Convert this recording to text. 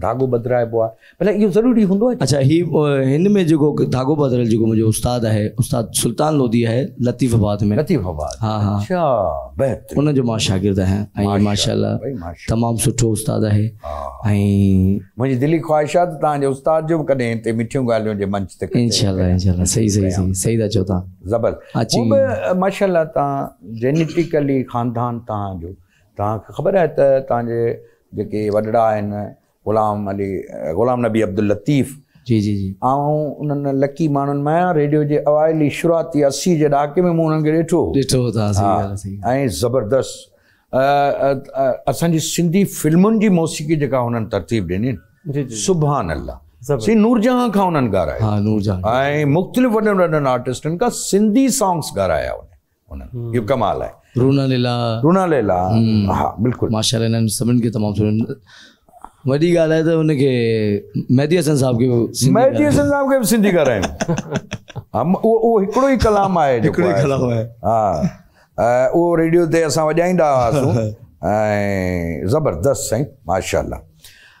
धागो बदिराइबो भले मतलब इहो ज़रूरी हूंदो अच्छा हीउ हिन में जेको धागो बदिरियल जेको मुंहिंजो उस्तादु आहे उस्तादु सुल्तान लोधी आहे लतीफ़ाबाद में लतीफ़ाबाद हा हा अच्छा बहितरु उनजो मां शागिर्दु आहियां माशाल्लाह तमामु सुठो उस्तादु हाँ। आहे ऐं दिली ख़्वाहिश आहे त उस्ताद जो कॾहिं हिते मिठियूं ॻाल्हियूं जे मंच ते इंशाल्लाह इंशाल्लाह सही सही सही सही था चओ तव्हां ज़बर माशाल्लाह तव्हां जेनेटिकली ख़ानदान तव्हांजो तव्हांखे ख़बर आहे त तव्हांजे जेके वॾड़ा आहिनि ग़ुलाम अली ग़ुलाम नबी अब्दुल लतीफ़ जी जी जी आऊं उन्हनि लकी माण्हुनि मां रेडियो जे अवाइली शुरूआती असी जे डाके में के मूं था सही हाँ, सही ऐं ज़बरदस्त असन जी सिंधी फिल्मन जी मौसीक़ी जका उनन तरतीब ॾिनी सुभान अल्लाह सी नूरजहां खां उन्हनि ॻारायो ऐं मुख़्तलिफ़ वॾनि वॾनि आर्टिस्टनि खां सिंधी सॉन्ग्स गा रहा है उन्हनि यो हम्म। कमाल है रूना लीला रूना लीला हम्म। हां बिल्कुल माशाल्लाह हिननि सभिनि खे तमामु सुठो वही गाल है तो उनके मेहदी हसन साहब के मेहदी हसन साहिब खे बि सिंधी ॻाल्हाइनि हम वो वो एकड़ो ही कलाम आहे एकड़ो ही कलाम है हां वो रेडियो ते असा वजाइंदा हुआसीं ऐं ज़बरदस्तु साईं माशाल्लाह